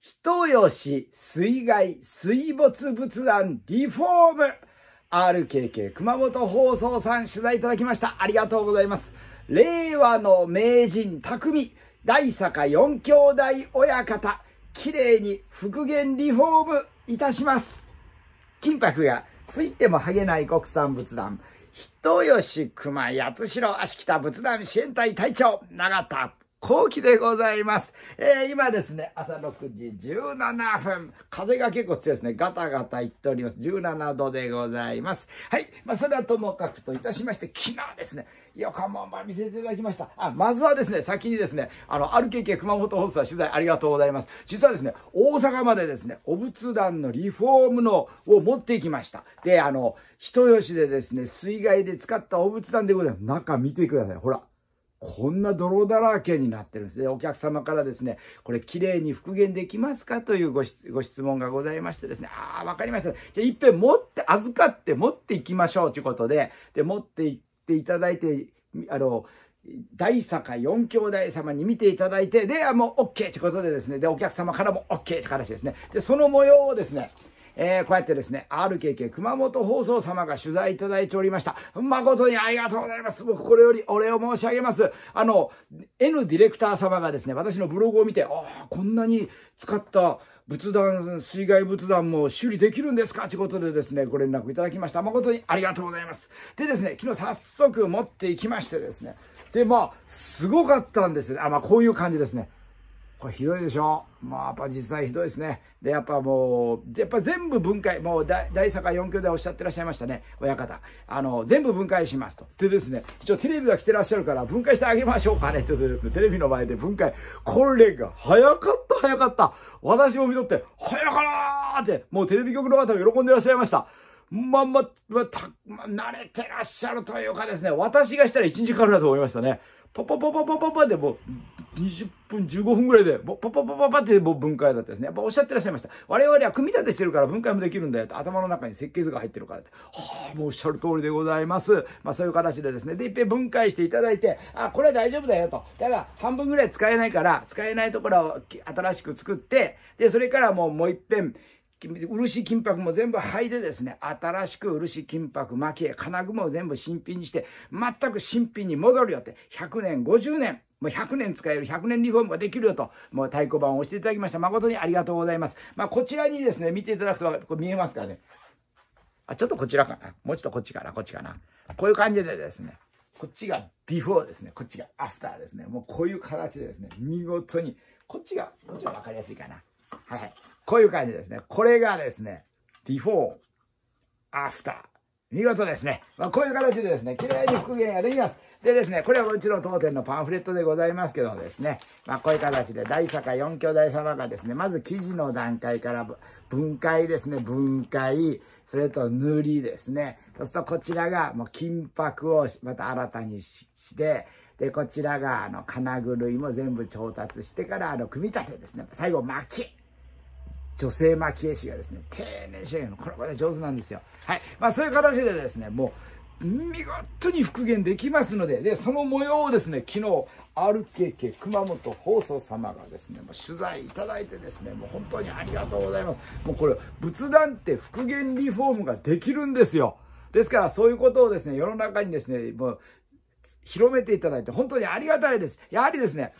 人吉水害水没仏壇リフォーム RKK 熊本放送さん取材いただきましたありがとうございます令和の名人匠大坂四兄弟親方綺麗に復元リフォームいたします金箔がついても剥げない国産仏壇人吉熊八代足北仏壇支援隊隊長永田後期でございます。えー、今ですね、朝6時17分。風が結構強いですね。ガタガタ言っております。17度でございます。はい。まあ、それはともかくといたしまして、昨日ですね、横浜見せていただきました。あ、まずはですね、先にですね、あの、RKK 熊本放送取材ありがとうございます。実はですね、大阪までですね、お仏壇のリフォームのを持っていきました。で、あの、人吉でですね、水害で使ったお仏壇でございます。中見てください。ほら。こんな泥だらけになってるんですね。お客様からですね、これ綺麗に復元できますかというご質問がございましてですね、ああ、わかりました。じゃあぺん持って、預かって持っていきましょうということで、で、持って行っていただいて、あの、大坂4兄弟様に見ていただいて、で、もう OK ということでですね、で、お客様からも OK って形ですね。で、その模様をですね、えー、こうやってですね、RKK 熊本放送様が取材いただいておりました。誠にありがとうございます。僕これよりお礼を申し上げます。あの、N ディレクター様がですね、私のブログを見て、ああ、こんなに使った仏壇、水害仏壇も修理できるんですかということでですね、ご連絡いただきました。誠にありがとうございます。でですね、昨日早速持っていきましてですね、で、まあ、すごかったんですね。あ、まあ、こういう感じですね。これひどいでしょまあ、やっぱ実際ひどいですね。で、やっぱもう、やっぱ全部分解、もう大阪4兄弟おっしゃってらっしゃいましたね、親方。あの、全部分解しますと。でですね、一応テレビが来てらっしゃるから分解してあげましょうかね、とですね、テレビの前で分解。これが早かった、早かった。私も見とって、早かなーって、もうテレビ局の方が喜んでらっしゃいました。まあまあ、まあ、た、まあ、慣れてらっしゃるというかですね、私がしたら1日かかるなと思いましたね。パパパパパパパでもう20分15分ぐらいでパパパパパってもう分解だったですね。やっぱおっしゃってらっしゃいました。我々は組み立てしてるから分解もできるんだよと頭の中に設計図が入ってるからって。はあ、もうおっしゃる通りでございます。まあそういう形でですね。で、いっぺん分解していただいて、あ、これは大丈夫だよと。ただ半分ぐらい使えないから、使えないところを新しく作って、で、それからもうもういっぺん、漆金箔も全部剥いでですね、新しく漆金箔、蒔絵、金具も全部新品にして、全く新品に戻るよって、100年、50年、もう100年使える100年リフォームができるよと、もう太鼓判を押していただきました。誠にありがとうございます。まあ、こちらにですね、見ていただくと、これ見えますかね。あ、ちょっとこちらかな。もうちょっとこっちかな、こっちかな。こういう感じでですね、こっちがビフォーですね、こっちがアフターですね。もうこういう形でですね、見事に、こっちが、こっちが分かりやすいかな。はいはい。こういう感じですね。これがですね、before, after。見事ですね。まあ、こういう形でですね、綺麗に復元ができます。でですね、これはもちろん当店のパンフレットでございますけどですね、まあ、こういう形で大坂4兄弟様がですね、まず生地の段階から分解ですね、分解、それと塗りですね、そうするとこちらがもう金箔をまた新たにして、で、こちらがあの金具類も全部調達してからあの組み立てですね、最後巻き。女性キエ氏がですね、丁寧仕上げの、これまで上手なんですよ。はい。まあそういう形でですね、もう、見事に復元できますので、で、その模様をですね、昨日、RKK 熊本放送様がですね、もう取材いただいてですね、もう本当にありがとうございます。もうこれ、仏壇って復元リフォームができるんですよ。ですから、そういうことをですね、世の中にですね、もう、広めていただいて、本当にありがたいです。やはりですね、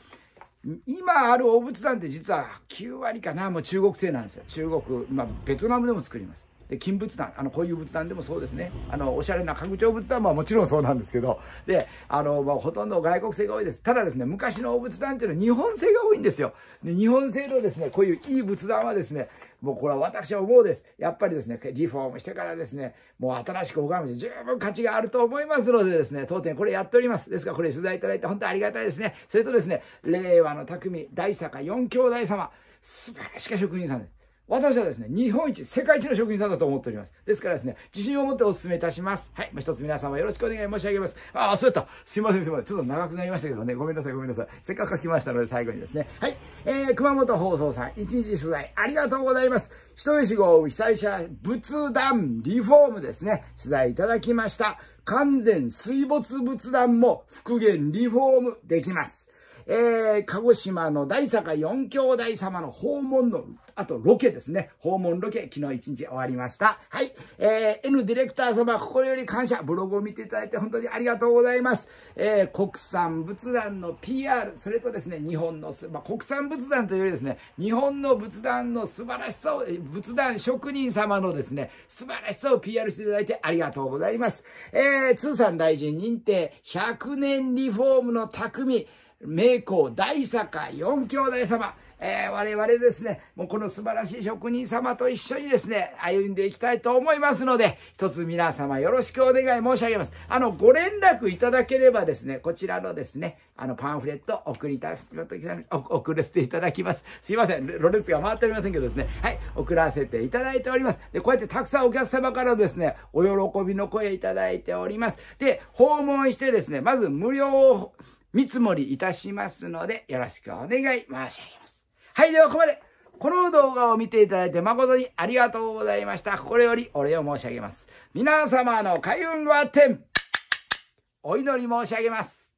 今あるお仏壇って実は9割かなもう中国製なんですよ中国、まあ、ベトナムでも作りますで金仏壇あのこういう仏壇でもそうですねあのおしゃれな拡張仏壇はもちろんそうなんですけどであの、まあ、ほとんど外国製が多いですただですね昔の仏壇っていうのは日本製が多いんですよで日本製のですねこういういい仏壇はですねもうこれは私は思うです。やっぱりですね、リフォームしてからですね、もう新しく拝む十分価値があると思いますのでですね、当店これやっております。ですからこれ取材いただいて本当ありがたいですね。それとですね、令和の匠、大坂四兄弟様、素晴らしい職人さんです。私はですね、日本一、世界一の職人さんだと思っております。ですからですね、自信を持ってお勧めいたします。はい。まあ、一つ皆様よろしくお願い申し上げます。ああ、そうやった。すいません、すいません。ちょっと長くなりましたけどね。ごめんなさい、ごめんなさい。せっかく書きましたので、最後にですね。はい。えー、熊本放送さん、一日取材ありがとうございます。人吉豪雨被災者仏壇リフォームですね。取材いただきました。完全水没仏壇も復元リフォームできます。えー、鹿児島の大坂四兄弟様の訪問の、あとロケですね。訪問ロケ、昨日一日終わりました。はい。えー、N ディレクター様、心より感謝。ブログを見ていただいて本当にありがとうございます。えー、国産仏壇の PR、それとですね、日本の、まあ、国産仏壇というよりですね、日本の仏壇の素晴らしさを、仏壇職人様のですね、素晴らしさを PR していただいてありがとうございます。えー、通産大臣認定、100年リフォームの匠、名工大坂四兄弟様、えー、我々ですね、もうこの素晴らしい職人様と一緒にですね、歩んでいきたいと思いますので、一つ皆様よろしくお願い申し上げます。あの、ご連絡いただければですね、こちらのですね、あの、パンフレット送りた、送らせていただきます。すいません、ロレッツが回っておりませんけどですね、はい、送らせていただいております。で、こうやってたくさんお客様からですね、お喜びの声いただいております。で、訪問してですね、まず無料、見積もりいたしますので、よろしくお願い申し上げます。はい、ではここまで。この動画を見ていただいて誠にありがとうございました。心よりお礼を申し上げます。皆様の開運は天お祈り申し上げます。